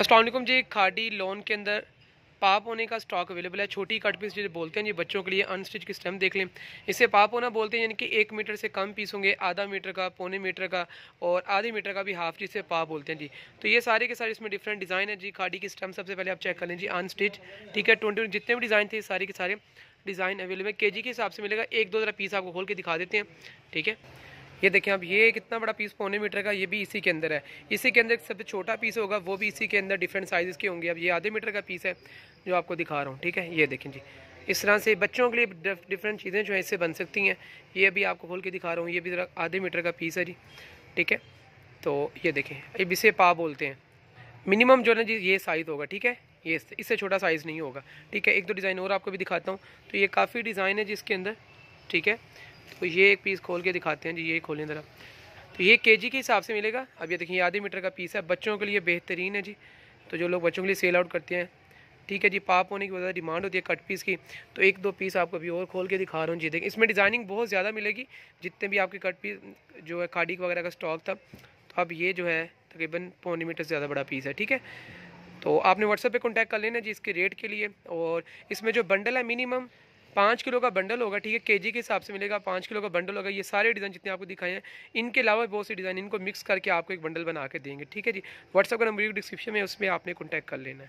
असलम जी खाडी लोन के अंदर पाप होने का स्टॉक अवेलेबल है छोटी कट पीस जो बोलते हैं जी बच्चों के लिए अनस्टिच की स्टेम देख लें इसे पाप होना बोलते हैं यानी कि एक मीटर से कम पीस होंगे आधा मीटर का पौने मीटर का और आधे मीटर का भी हाफ जिसे पाप बोलते हैं जी तो ये सारे के सारे इसमें डिफरेंट डिज़ाइन है जी खाडी की स्टम सबसे पहले आप चेक कर लें जी अनस्टिच ठीक है ट्वेंटी जितने भी डिज़ाइन थे सारे के सारे डिज़ाइन अवेलेबल है के जी के हिसाब से मिलेगा एक दो ज़रा पीस आपको खोल के दिखा देते हैं ठीक है ये देखें आप ये कितना बड़ा पीस पौने मीटर का ये भी इसी के अंदर है इसी के अंदर सबसे छोटा पीस होगा वो भी इसी के अंदर डिफरेंट साइज़ के होंगे अब ये आधे मीटर का पीस है जो आपको दिखा रहा हूँ ठीक है ये देखें जी इस तरह से बच्चों के लिए डिफरेंट चीज़ें जो है इससे बन सकती हैं ये अभी आपको खोल के दिखा रहा हूँ ये भी आधे मीटर का पीस है जी ठीक है तो ये देखें अब इसे पा बोलते हैं मिनिमम जो है ना जी ये साइज़ होगा ठीक है ये इससे छोटा साइज़ नहीं होगा ठीक है एक दो डिज़ाइन और आपको भी दिखाता हूँ तो ये काफ़ी डिज़ाइन है जिसके अंदर ठीक है तो ये एक पीस खोल के दिखाते हैं जी ये खोलें ज़रा तो ये के के हिसाब से मिलेगा अब ये देखिए आधे मीटर का पीस है बच्चों के लिए बेहतरीन है जी तो जो लोग बच्चों के लिए सेल आउट करते हैं ठीक है जी पाप होने की वजह डिमांड होती है कट पीस की तो एक दो पीस आपको अभी और खोल के दिखा रहा हूँ जी देखिए इसमें डिज़ाइनिंग बहुत ज़्यादा मिलेगी जितने भी आपके कट पीस जो है खाडिक वगैरह का स्टॉक था तो अब ये जो है तकरीबन पौने मीटर से ज़्यादा बड़ा पीस है ठीक है तो आपने व्हाट्सएप पे कॉन्टैक्ट कर लेना जी इसके रेट के लिए और इसमें जो बंडल है मिनिमम पाँच किलो का बंडल होगा ठीक है केजी के हिसाब से मिलेगा पाँच किलो का बंडल होगा ये सारे डिज़ाइन जितने आपको दिखाए हैं इनके अलावा बहुत से डिज़ाइन इनको मिक्स करके आपको एक बंडल बना के देंगे ठीक है जी व्हाट्सअप का नंबर डिस्क्रिप्शन में उसमें आपने कॉन्टैक्ट कर लेना है